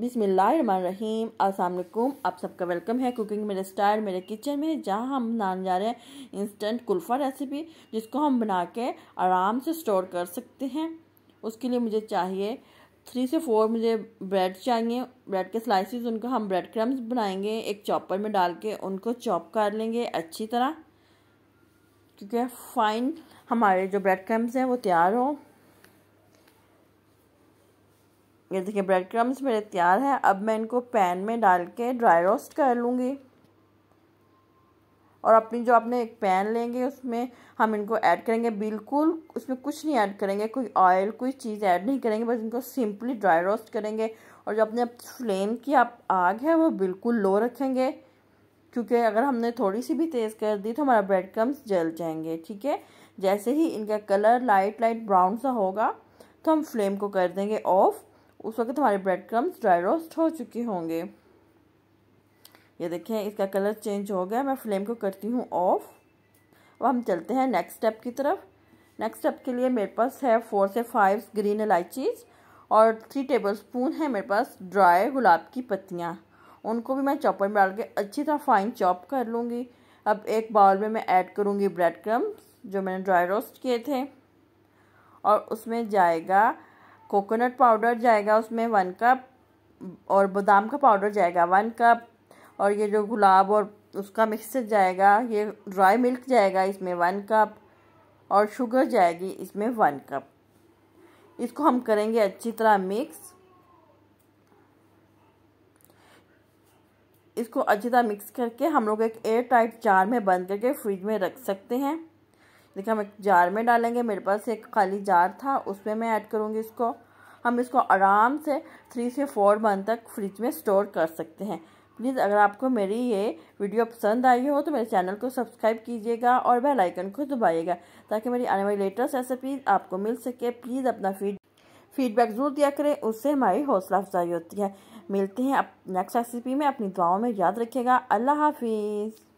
बिसमीम असलकुम आप सबका वेलकम है कुकिंग मेरे स्टाइल मेरे किचन में जहाँ हम बनाने जा रहे हैं इंस्टेंट कुल्फ़ा रेसिपी जिसको हम बना के आराम से स्टोर कर सकते हैं उसके लिए मुझे चाहिए थ्री से फोर मुझे ब्रेड चाहिए ब्रेड के स्लाइसेस उनको हम ब्रेड क्रम्स बनाएंगे एक चॉपर में डाल के उनको चॉप कर लेंगे अच्छी तरह क्योंकि फ़ाइन हमारे जो ब्रेड क्रम्स हैं वो तैयार हों ये देखिए ब्रेड क्रम्स मेरे तैयार हैं अब मैं इनको पैन में डाल के ड्राई रोस्ट कर लूँगी और अपनी जो आपने एक पैन लेंगे उसमें हम इनको ऐड करेंगे बिल्कुल उसमें कुछ नहीं ऐड करेंगे कोई ऑयल कोई चीज़ ऐड नहीं करेंगे बस इनको सिंपली ड्राई रोस्ट करेंगे और जो अपने फ्लेम की आप आग है वो बिल्कुल लो रखेंगे क्योंकि अगर हमने थोड़ी सी भी तेज़ कर दी तो हमारा ब्रेड क्रम्स जल जाएंगे ठीक है जैसे ही इनका कलर लाइट लाइट ब्राउन सा होगा तो हम फ्लेम को कर देंगे ऑफ़ उस वक्त हमारे ब्रेड क्रम्स ड्राई रोस्ट हो चुके होंगे ये देखें इसका कलर चेंज हो गया मैं फ्लेम को करती हूँ ऑफ अब हम चलते हैं नेक्स्ट स्टेप की तरफ नेक्स्ट स्टेप के लिए मेरे पास है फोर से फाइव ग्रीन इलायचीज़ और थ्री टेबल स्पून है मेरे पास ड्राई गुलाब की पत्तियाँ उनको भी मैं चॉपर में डाल के अच्छी तरह फाइन चॉप कर लूँगी अब एक बाउल में मैं ऐड करूँगी ब्रेड क्रम्स जो मैंने ड्राई रोस्ट किए थे और उसमें जाएगा कोकोनट पाउडर जाएगा उसमें वन कप और बादाम का पाउडर जाएगा वन कप और ये जो गुलाब और उसका मिक्सचर जाएगा ये ड्राई मिल्क जाएगा इसमें वन कप और शुगर जाएगी इसमें वन कप इसको हम करेंगे अच्छी तरह मिक्स इसको अच्छी तरह मिक्स करके हम लोग एक एयर टाइट जार में बंद करके फ्रिज में रख सकते हैं देखिए हम एक जार में डालेंगे मेरे पास एक खाली जार था उसमें मैं ऐड करूँगी इसको हम इसको आराम से थ्री से फोर मंथ तक फ्रिज में स्टोर कर सकते हैं प्लीज़ अगर आपको मेरी ये वीडियो पसंद आई हो तो मेरे चैनल को सब्सक्राइब कीजिएगा और बेल आइकन को दबाइएगा ताकि मेरी आने वाली लेटेस्ट रेसिपीज़ आपको मिल सके प्लीज़ अपना फीड फीडबैक ज़रूर दिया करें उससे हमारी हौसला अफजाई होती है मिलते हैं अब नेक्स्ट रेसिपी में अपनी दुआओं में याद रखिएगा अल्लाह हाफिज़